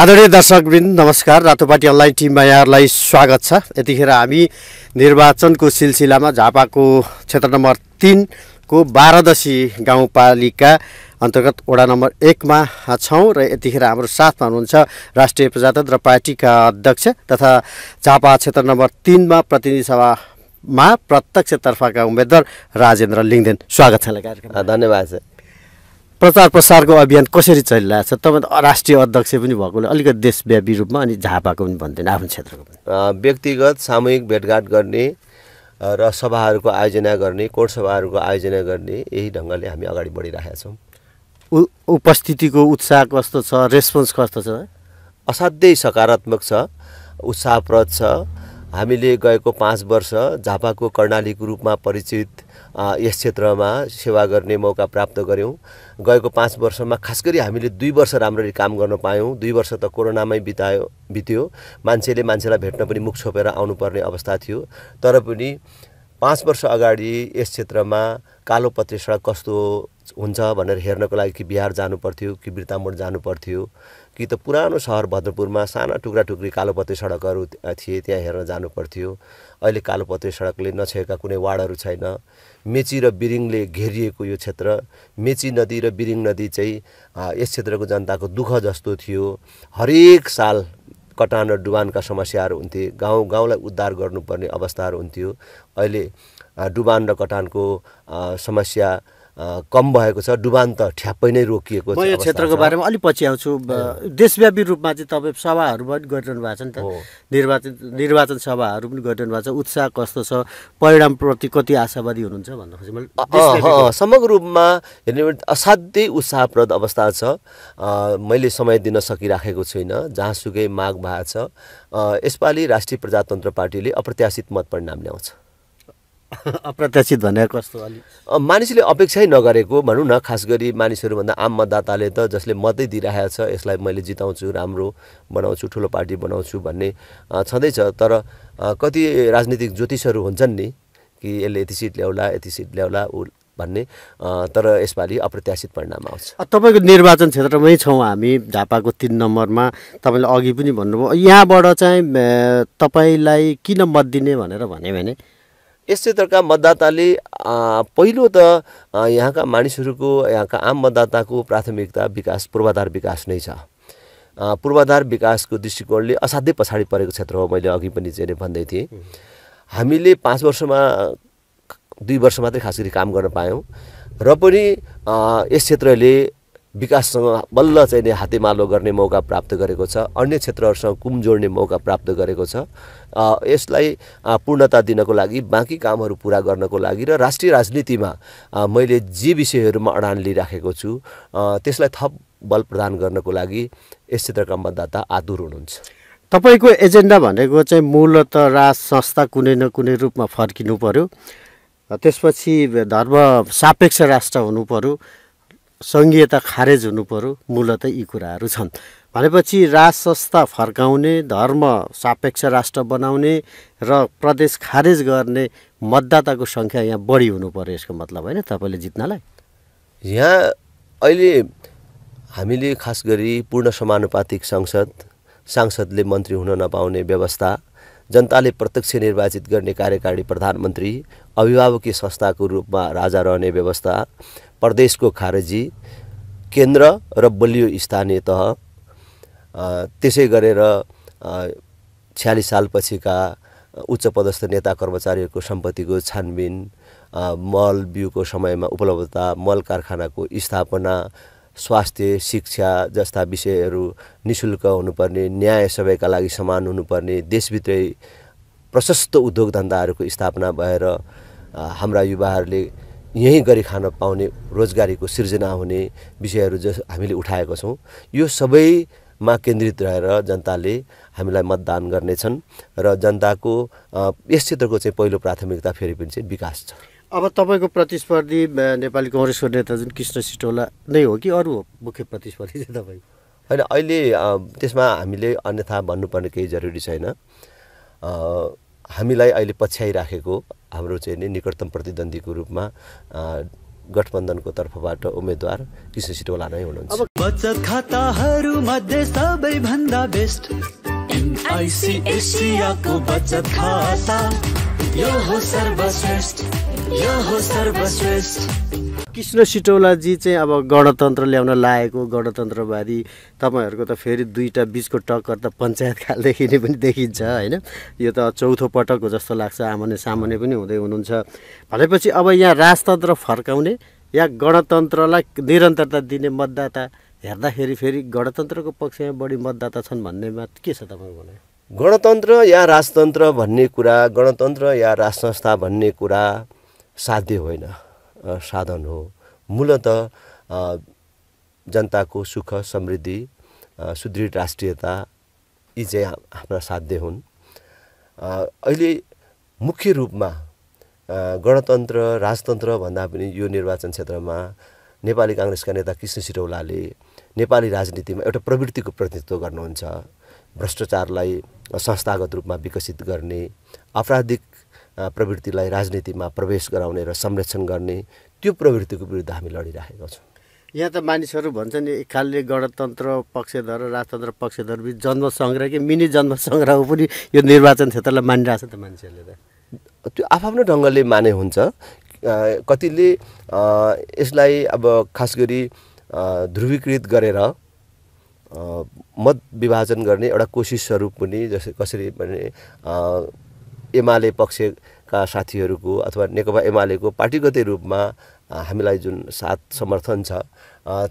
आदरणीय दर्शकवृन्द नमस्कार रातोपाटी अनलाइन टिममा यहाँहरूलाई स्वागत छ यतिखेर हामी निर्वाचनको सिलसिलामा झापाको क्षेत्र नम्बर तिनको बाह्रदशी गाउँपालिका अन्तर्गत वडा नम्बर एकमा छौँ र यतिखेर हाम्रो साथमा हुनुहुन्छ राष्ट्रिय प्रजातन्त्र पार्टीका अध्यक्ष तथा झापा क्षेत्र नम्बर तिनमा प्रतिनिधि सभामा प्रत्यक्षतर्फका उम्मेद्वार राजेन्द्र लिङ्गदेन स्वागत छ धन्यवाद प्रचार प्रसारको अभियान कसरी चलिरहेको छ तपाईँ त राष्ट्रिय अध्यक्ष पनि भएकोले अलिकति देशव्यापी रूपमा अनि झापाको पनि भन्दैन आफ्नो क्षेत्रको पनि व्यक्तिगत सामूहिक भेटघाट गर्ने र सभाहरूको आयोजना गर्ने कोट सभाहरूको आयोजना गर्ने यही ढङ्गले हामी अगाडि बढिरहेका छौँ उपस्थितिको उत्साह कस्तो छ रेस्पोन्स कस्तो छ असाध्यै सकारात्मक छ उत्साहप्रद छ हामीले गएको पाँच वर्ष झापाको कर्णालीको रूपमा परिचित यस क्षेत्रमा सेवा गर्ने मौका प्राप्त गऱ्यौँ गएको पाँच वर्षमा खास गरी हामीले दुई वर्ष राम्ररी काम गर्न पायौँ दुई वर्ष त कोरोनामै बितायो बित्यो मान्छेले मान्छेलाई भेट्न पनि मुख छोपेर आउनुपर्ने अवस्था थियो तर पनि पाँच वर्ष अगाडि यस क्षेत्रमा कालो पत्रे सडक कस्तो हुन्छ भनेर हेर्नको लागि कि बिहार जानु पर्थ्यो कि बिर्तामोड जानु पर्थ्यो कि त पुरानो सहर भद्रपुरमा साना टुक्रा टुक्री कालोपत्रे सडकहरू थिए त्यहाँ हेर्न जानु पर्थ्यो अहिले कालोपत्रे सडकले नछेका कुनै वार्डहरू छैन मेची र बिरिङले घेरिएको यो क्षेत्र मेची नदी र बिरिङ नदी चाहिँ यस क्षेत्रको जनताको दुःख जस्तो थियो हरेक साल कटान र डुबानका समस्याहरू हुन्थे गाउँ गाउँलाई उद्धार गर्नुपर्ने अवस्थाहरू हुन्थ्यो अहिले डुबान र कटानको समस्या कम भएको छ त ठ्याप्पै नै रोकिएको छ यो क्षेत्रको बारेमा अलिक पछि आउँछु देशव्यापी रूपमा चाहिँ तपाईँ सभाहरू पनि गरिरहनु भएको छ नि त निर्वाचन निर्वाचन सभाहरू पनि गरिरहनु भएको छ उत्साह कस्तो छ परिणामप्रति कति आशावादी हुनुहुन्छ भन्दाखेरि मैले समग्र रूपमा हेर्ने भने असाध्यै उत्साहप्रद अवस्था छ मैले समय दिन सकिराखेको छुइनँ जहाँसुकै माग भएको छ यसपालि राष्ट्रिय प्रजातन्त्र पार्टीले अप्रत्याशित मत परिणाम ल्याउँछ अप्रत्याशित भनेर कस्तो अलिक मानिसले अपेक्षै नगरेको भनौँ न खास गरी मानिसहरूभन्दा आम मतदाताले त जसले मतै दिइरहेको छ यसलाई मैले जिताउँछु राम्रो बनाउँछु ठुलो पार्टी बनाउँछु भन्ने छँदैछ तर कति राजनीतिक ज्योतिषहरू हुन्छन् नि कि यसले यति सिट ल्याउला यति सिट ल्याउला ऊ भन्ने तर यसपालि अप्रत्याशित परिणाम आउँछ तपाईँको निर्वाचन क्षेत्रमै छौँ हामी झापाको तिन नम्बरमा तपाईँले अघि पनि भन्नुभयो यहाँबाट चाहिँ तपाईँलाई किन मत दिने भनेर भन्यो भने यस क्षेत्रका मतदाताले पहिलो त यहाँका मानिसहरूको यहाँका आम मतदाताको प्राथमिकता विकास पूर्वाधार विकास नै छ पूर्वाधार विकासको दृष्टिकोणले असाध्यै पछाडि परेको क्षेत्र हो मैले अघि पनि चाहिँ भन्दै थिएँ हामीले पाँच वर्षमा दुई वर्ष मात्रै खास गरी काम गर्न पायौँ र पनि यस क्षेत्रले विकाससँग बल्ल चाहिँ नि हातेमालो गर्ने मौका प्राप्त गरेको छ अन्य क्षेत्रहरूसँग कुम जोड्ने मौका प्राप्त गरेको छ यसलाई पूर्णता दिनको लागि बाँकी कामहरू पुरा गर्नको लागि र राष्ट्रिय राजनीतिमा मैले जे विषयहरूमा अडान लिइराखेको छु त्यसलाई थप बल प्रदान गर्नको लागि यस क्षेत्रका मतदाता आदुर हुनुहुन्छ तपाईँको एजेन्डा भनेको चाहिँ मूलत राज संस्था कुनै न कुनै रूपमा फर्किनु पऱ्यो त्यसपछि धर्म सापेक्ष राष्ट्र हुनु पऱ्यो सङ्घीयता खारेज हुनु पर्यो मूलत यी कुराहरू छन् भनेपछि राज संस्था फर्काउने धर्म सापेक्ष राष्ट्र बनाउने र प्रदेश खारेज गर्ने मतदाताको सङ्ख्या यहाँ बढी हुनु पऱ्यो यसको मतलब होइन तपाईँले जित्नलाई यहाँ अहिले हामीले खास गरी पूर्ण समानुपातिक संसद सांसदले मन्त्री हुन नपाउने व्यवस्था जनताले प्रत्यक्ष निर्वाचित गर्ने कार्यकारी प्रधानमन्त्री अभिभावकीय संस्थाको रूपमा राजा रहने व्यवस्था प्रदेशको खारेजी केन्द्र र बलियो स्थानीय तह त्यसै गरेर छ्यालिस सालपछिका उच्च पदस्थ नेता कर्मचारीहरूको सम्पत्तिको छानबिन मल बिउको समयमा उपलब्धता मल कारखानाको स्थापना स्वास्थ्य शिक्षा जस्ता विषयहरू नि शुल्क हुनुपर्ने न्याय सबैका लागि समान हुनुपर्ने देशभित्रै प्रशस्त उद्योग धन्दाहरूको स्थापना भएर हाम्रा युवाहरूले यहीँ गरी खान पाउने रोजगारीको सिर्जना हुने विषयहरू जस हामीले उठाएका छौँ यो सबैमा केन्द्रित रहेर जनताले हामीलाई मतदान गर्नेछन् र जनताको यस क्षेत्रको चाहिँ पहिलो प्राथमिकता फेरि पनि चाहिँ विकास छ अब तपाईँको प्रतिस्पर्धी नेपाली कङ्ग्रेसको नेता जुन कृष्ण सिटोला नै हो कि अरू हो मुख्य प्रतिस्पर्धी चाहिँ तपाईँको होइन अहिले त्यसमा हामीले अन्यथा भन्नुपर्ने केही जरुरी छैन हामीलाई अहिले पछ्याइराखेको हाम्रो चाहिँ नि निकटतम प्रतिद्वन्दीको रूपमा गठबन्धनको तर्फबाट उम्मेद्वार कृष्ण सिटोला नै हुनुहुन्छ बचत खाताहरू मध्ये सबैभन्दा बेस्ट बचत खाता यो हो सर्वश्रेष्ठ कृष्ण सिटौलाजी चाहिँ अब गणतन्त्र ल्याउन लागेको गणतन्त्रवादी तपाईँहरूको त फेरि दुईवटा बिचको टक्कर त पञ्चायत कालदेखि नै पनि देखिन्छ होइन यो त चौथो पटक हो जस्तो लाग्छ आमाने सामान्य पनि हुँदै हुनुहुन्छ भनेपछि अब यहाँ राजतन्त्र फर्काउने या गणतन्त्रलाई निरन्तरता दिने मतदाता हेर्दाखेरि फेरि गणतन्त्रको पक्षमा बढी मतदाता छन् भन्नेमा के छ तपाईँको भनाइ गणतन्त्र या राजतन्त्र भन्ने कुरा गणतन्त्र या राज संस्था भन्ने कुरा साध्य होइन साधन हो मूलत जनताको सुख समृद्धि सुदृढ राष्ट्रियता यी चाहिँ हाम्रा साध्य हुन् अहिले मुख्य रूपमा गणतन्त्र राजतन्त्र भन्दा पनि यो निर्वाचन क्षेत्रमा नेपाली काङ्ग्रेसका नेता कृष्ण सिरौलाले नेपाली राजनीतिमा एउटा प्रवृत्तिको प्रतिनिधित्व गर्नुहुन्छ भ्रष्टाचारलाई संस्थागत रूपमा विकसित गर्ने आपराधिक प्रवृत्तिलाई राजनीतिमा प्रवेश गराउने र संरक्षण गर्ने त्यो प्रवृत्तिको विरुद्ध हामी लडिराखेका छौँ यहाँ त मानिसहरू भन्छन् एक खालले गणतन्त्र पक्षधर राजतन्त्र पक्षधर बिच जन्मसङ्ग्रह कि मिनी जन्म पनि यो निर्वाचन क्षेत्रलाई मानिरहेछ त मान्छेहरूले त त्यो आफ्नो ढङ्गले माने हुन्छ कतिले यसलाई अब खास गरी ध्रुवीकृत गरेर मत विभाजन गर्ने एउटा कोसिसहरू पनि जसरी कसरी भने एमाले पक्षका साथीहरूको अथवा नेकपा एमालेको पार्टीगतै रूपमा हामीलाई जुन साथ समर्थन छ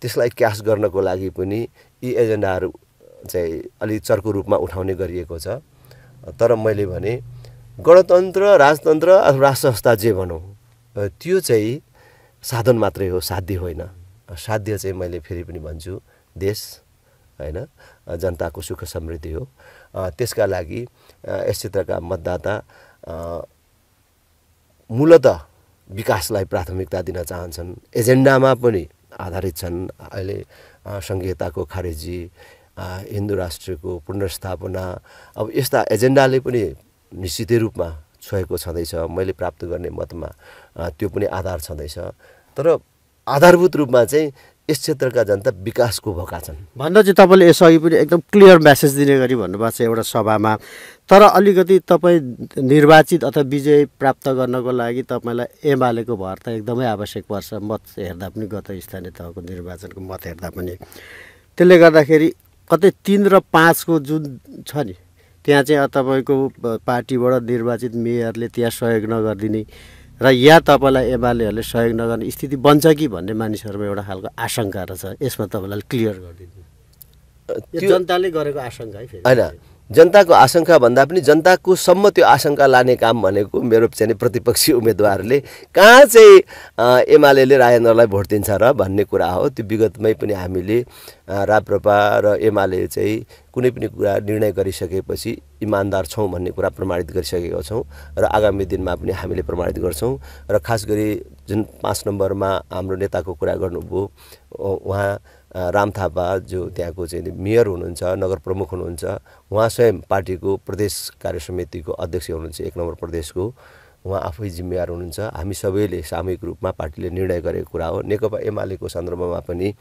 त्यसलाई क्यास गर्नको लागि पनि यी एजेन्डाहरू चाहिँ अलि चर्को रूपमा उठाउने गरिएको छ तर मैले भने गणतन्त्र राजतन्त्र अथवा राष्ट्र संस्था जे भनौँ त्यो चाहिँ साधन मात्रै हो साध्य होइन साध्य चाहिँ मैले फेरि पनि भन्छु देश होइन जनताको सुख समृद्धि हो त्यसका लागि यस क्षेत्रका मतदाता मूलत विकासलाई प्राथमिकता दिन चाहन्छन् एजेन्डामा पनि आधारित छन् अहिले सङ्घीयताको खारेजी हिन्दू राष्ट्रको पुनर्स्थापना अब यस्ता एजेन्डाले पनि निश्चितै रूपमा छोएको छँदैछ मैले प्राप्त गर्ने मतमा त्यो पनि आधार छँदैछ तर आधारभूत रूपमा चाहिँ यस क्षेत्रका जनता विकासको भोका छन् भन्दा चाहिँ तपाईँले यसअघि पनि एकदम क्लियर म्यासेज दिने गरी भन्नुभएको छ एउटा सभामा तर अलिकति तपाईँ निर्वाचित अथवा विजय प्राप्त गर्नको लागि तपाईँलाई एमालेको भर त एकदमै आवश्यक पर्छ मत हेर्दा पनि गत स्थानीय तहको निर्वाचनको मत हेर्दा पनि त्यसले गर्दाखेरि कतै तिन र पाँचको जुन छ नि त्यहाँ चाहिँ तपाईँको पार्टीबाट निर्वाचित मेयरले त्यहाँ सहयोग नगरिदिने र या तपाईँलाई एमालेहरूले सहयोग नगर्ने स्थिति बन्छ कि भन्ने मानिसहरूमा एउटा खालको आशङ्का रहेछ यसमा तपाईँलाई क्लियर गरिदिनु जनताले गरेको आशंका है फेरि होइन जनताको आशंका भन्दा पनि जनताको सम्म त्यो आशंका लाने काम भनेको मेरो चाहिँ प्रतिपक्षी उम्मेदवारले कहाँ चाहिँ एमाले राजेन्द्रलाई भोट दिन्छ र भन्ने कुरा हो त्यो विगतमै पनि हामीले राप्रपा र एमाले चाहिँ कुनै पनि कुरा निर्णय गरिसकेपछि इमान्दार छौँ भन्ने कुरा प्रमाणित गरिसकेका छौँ र आगामी दिनमा पनि हामीले प्रमाणित गर्छौँ र खास गरी जुन पाँच नम्बरमा हाम्रो नेताको कुरा गर्नुभयो उहाँ राम थापा जो त्यहाँको चाहिँ मेयर हुनुहुन्छ नगर प्रमुख हुनुहुन्छ उहाँ स्वयं पार्टीको प्रदेश कार्य समितिको अध्यक्ष हुनुहुन्छ एक नम्बर प्रदेशको उहाँ आफै जिम्मेवार हुनुहुन्छ हामी सबैले सामूहिक रूपमा पार्टीले निर्णय गरेको कुरा हो नेकपा एमालेको सन्दर्भमा पनि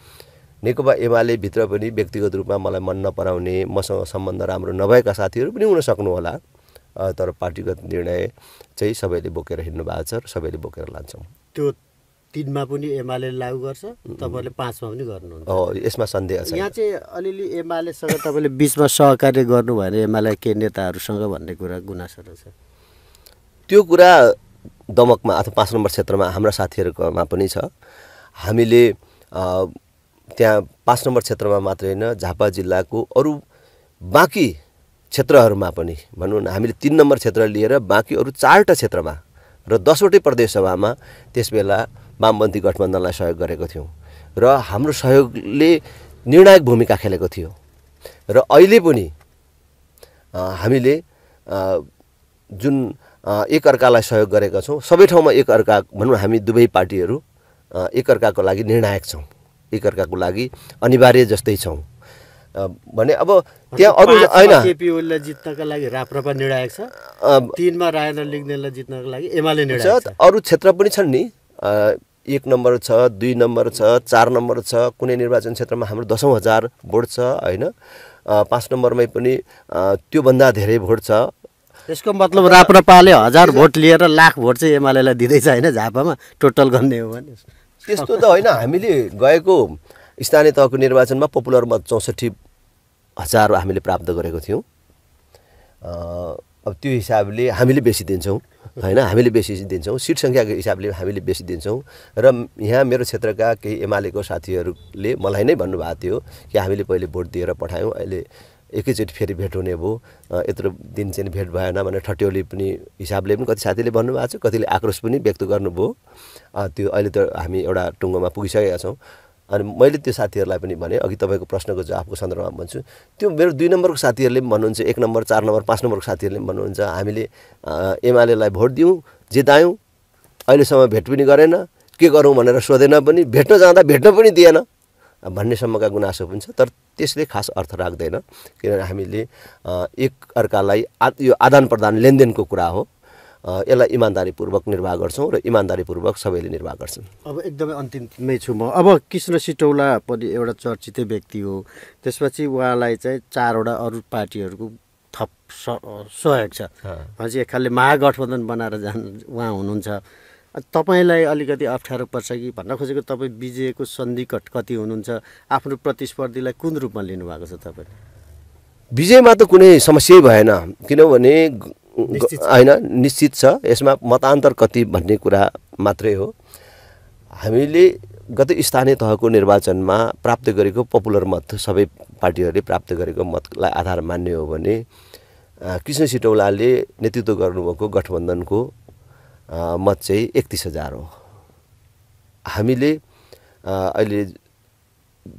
नेकपा एमाले भित्र पनि व्यक्तिगत रूपमा मलाई मन नपराउने मसँग सम्बन्ध राम्रो नभएका साथीहरू पनि हुन सक्नु होला तर पार्टीगत निर्णय चाहिँ सबैले बोकेर हिँड्नु भएको छ र सबैले बोकेर लान्छौँ त्यो तिनमा पनि एमाले लागु गर्छ तपाईँहरूले पाँचमा पनि गर्नुहुन्छ यसमा सन्देह छ यहाँ चाहिँ अलिअलि एमालेसँग तपाईँले बिचमा सहकार्य गर्नु भएन एमाले के नेताहरूसँग भन्ने कुरा गुनासो रहेछ त्यो कुरा दमकमा अथवा पाँच नम्बर क्षेत्रमा हाम्रा साथीहरूकोमा पनि छ हामीले त्यहाँ पाँच नम्बर क्षेत्रमा मात्र होइन झापा जिल्लाको अरू बाँकी क्षेत्रहरूमा पनि भनौँ न हामीले तिन नम्बर क्षेत्र लिएर बाँकी अरू चारवटा क्षेत्रमा र दसवटै प्रदेशसभामा त्यसबेला वामपन्थी गठबन्धनलाई सहयोग गरेको थियौँ र हाम्रो सहयोगले निर्णायक भूमिका खेलेको थियो र अहिले पनि हामीले जुन एकअर्कालाई सहयोग गरेका छौँ सबै ठाउँमा एकअर्का भनौँ हामी दुवै पार्टीहरू एकअर्काको लागि निर्णायक छौँ एकअर्काको लागि अनिवार्य जस्तै छौँ भने अब त्यहाँ अरू होइन जित्नका लागि राप्रपा निर्णायक छ तिनमा रायन लिग्नेलाई जित्नका लागि एमाले निर्णायक छ अरू क्षेत्र पनि छन् नि एक नम्बर छ दुई नम्बर छ चार नम्बर छ कुनै निर्वाचन क्षेत्रमा हाम्रो दसौँ हजार भोट छ होइन पाँच नम्बरमै पनि त्योभन्दा धेरै भोट छ त्यसको मतलब राप्रपाले हजार भोट लिएर लाख भोट चाहिँ एमालेलाई दिँदैछ होइन झापामा टोटल गर्ने हो भने त्यस्तो त होइन हामीले गएको स्थानीय तहको निर्वाचनमा पपुलर मत चौसठी हजार हामीले प्राप्त गरेको थियौँ अब त्यो हिसाबले हामीले बेसी दिन्छौँ होइन हामीले बेसी दिन्छौँ सिट सङ्ख्याको हिसाबले हामीले बेसी दिन्छौँ र यहाँ मेरो क्षेत्रका केही एमालेको साथीहरूले मलाई नै भन्नुभएको थियो कि हामीले पहिले भोट दिएर पठायौँ अहिले एकैचोटि फेरि भेट हुने भयो यत्रो दिन चाहिँ भेट भएन भनेर ठट्यौली पनि हिसाबले पनि कति साथीले भन्नुभएको छ कतिले आक्रोश पनि व्यक्त गर्नुभयो त्यो अहिले त हामी एउटा टुङ्गोमा पुगिसकेका छौँ अनि मैले त्यो साथीहरूलाई पनि भने अघि तपाईँको प्रश्नको जवाफको सन्दर्भमा भन्छु त्यो मेरो दुई नम्बरको साथीहरूले पनि भन्नुहुन्छ एक नम्बर चार नम्बर पाँच नम्बरको साथीहरूले पनि भन्नुहुन्छ हामीले एमआलएलाई भोट दिउँ जितायौँ अहिलेसम्म भेट पनि गरेन के गरौँ भनेर सोधेन पनि भेट्न जाँदा भेट्न पनि दिएन भन्नेसम्मका गुनासो पनि छ तर त्यसले खास अर्थ राख्दैन किनभने हामीले एक अर्कालाई आ यो आदान प्रदान लेनदेनको कुरा हो यसलाई इमान्दारीपूर्वक निर्वाह गर्छौँ र इमान्दारीपूर्वक सबैले निर्वाह गर्छन् अब एकदमै अन्तिममै छु म अब कृष्ण सिटौला पनि एउटा चर्चितै व्यक्ति हो त्यसपछि उहाँलाई चाहिँ चारवटा अरू पार्टीहरूको थप सहयोग छ हजुर एक खालले महागठबन्धन बनाएर जानु उहाँ हुनुहुन्छ तपाईँलाई अलिकति अप्ठ्यारो पर्छ कि भन्न खोजेको तपाईँ विजयको सन्धिकट कति हुनुहुन्छ आफ्नो प्रतिस्पर्धीलाई कुन रूपमा लिनुभएको छ तपाईँले विजयमा त कुनै समस्यै भएन किनभने होइन निश्चित छ यसमा मतान्तर कति भन्ने कुरा मात्रै हो हामीले गत स्थानीय तहको निर्वाचनमा प्राप्त गरेको पपुलर मत सबै पार्टीहरूले प्राप्त गरेको मतलाई आधार मान्ने हो भने कृष्ण सिटौलाले नेतृत्व गर्नुभएको गठबन्धनको मत चाहिँ एकतिस हजार हो हामीले अहिले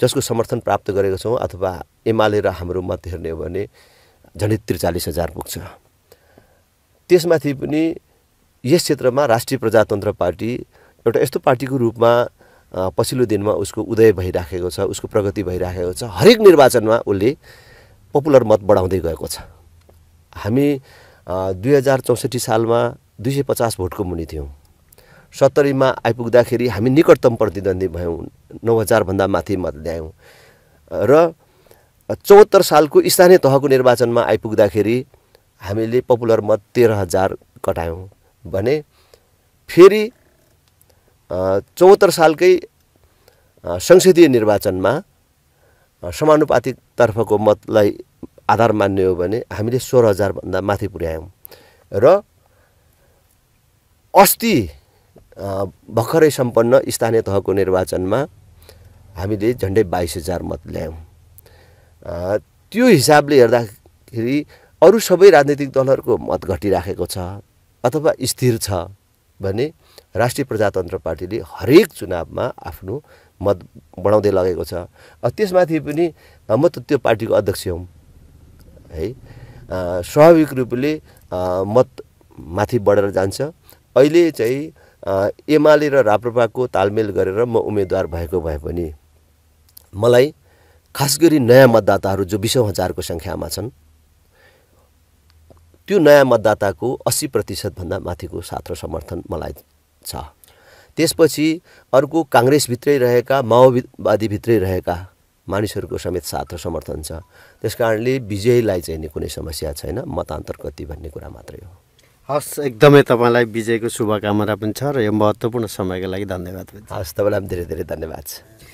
जसको समर्थन प्राप्त गरेका छौँ अथवा एमाले र हाम्रो मत हेर्ने हो भने झन्डै त्रिचालिस हजार पुग्छ त्यसमाथि पनि यस क्षेत्रमा राष्ट्रिय प्रजातन्त्र पार्टी एउटा यस्तो पार्टीको रूपमा पछिल्लो दिनमा उसको उदय भइराखेको छ उसको प्रगति भइराखेको छ हरेक निर्वाचनमा उसले पपुलर मत बढाउँदै गएको छ हामी दुई हजार चौसठी सालमा दुई सय पचास भोटको मुनि थियौँ सत्तरीमा आइपुग्दाखेरि हामी निकटतम प्रतिद्वन्दी भयौँ नौ हजारभन्दा माथि मत ल्यायौँ र चौहत्तर सालको स्थानीय तहको निर्वाचनमा आइपुग्दाखेरि हामीले पपुलर मत तेह्र हजार कटायौँ भने फेरि चौहत्तर सालकै संसदीय निर्वाचनमा समानुपातिकतर्फको मतलाई आधार मान्ने हो भने हामीले सोह्र हजारभन्दा माथि पुर्यायौँ र अस्ति भर्खरै सम्पन्न स्थानीय तहको निर्वाचनमा हामीले झन्डै बाइस हजार मत ल्यायौँ त्यो हिसाबले हेर्दाखेरि अरू सबै राजनीतिक दलहरूको मत घटिराखेको छ अथवा स्थिर छ भने राष्ट्रिय प्रजातन्त्र पार्टीले हरेक चुनावमा आफ्नो मत बढाउँदै लगेको छ त्यसमाथि पनि म त त्यो पार्टीको अध्यक्ष हुँ है स्वाभाविक रूपले मत माथि बढेर जान्छ अहिले चाहिँ एमाले र राप्रपाको तालमेल गरेर म उम्मेदवार भएको भए पनि मलाई खास गरी नयाँ मतदाताहरू जो बिसौँ हजारको सङ्ख्यामा छन् त्यो नयाँ मतदाताको अस्सी प्रतिशतभन्दा माथिको साथ र समर्थन मलाई छ त्यसपछि अर्को काङ्ग्रेसभित्रै रहेका माओवादीभित्रै रहेका मानिसहरूको समेत साथ र समर्थन छ त्यस कारणले विजयलाई चाहिँ नि कुनै समस्या छैन मतान्तर कति भन्ने कुरा मात्रै हो हस् एकदमै तपाईँलाई विजयको शुभकामना पनि छ र यो महत्त्वपूर्ण समयको लागि धन्यवाद हस् तपाईँलाई पनि धेरै धेरै धन्यवाद छ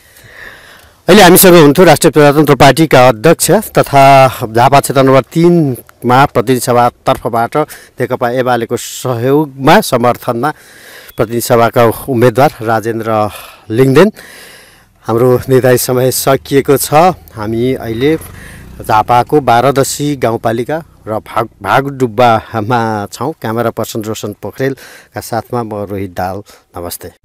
अहिले हामीसँग हुन्थ्यो राष्ट्रिय प्रजातन्त्र पार्टीका अध्यक्ष तथा झापा क्षेत्र नम्बर तिनमा प्रतिनिधि सभा तर्फबाट नेकपा एमालेको सहयोगमा समर्थनमा प्रतिनिधि सभाका उम्मेद्वार राजेन्द्र लिङ्गदेन हाम्रो निर्धारित समय सकिएको छ हामी अहिले झापाको बाह्रदशी गाउँपालिका र भाग भागडुब्बामा छौँ क्यामेरा पर्सन रोशन पोखरेलका साथमा म रोहित दाल नमस्ते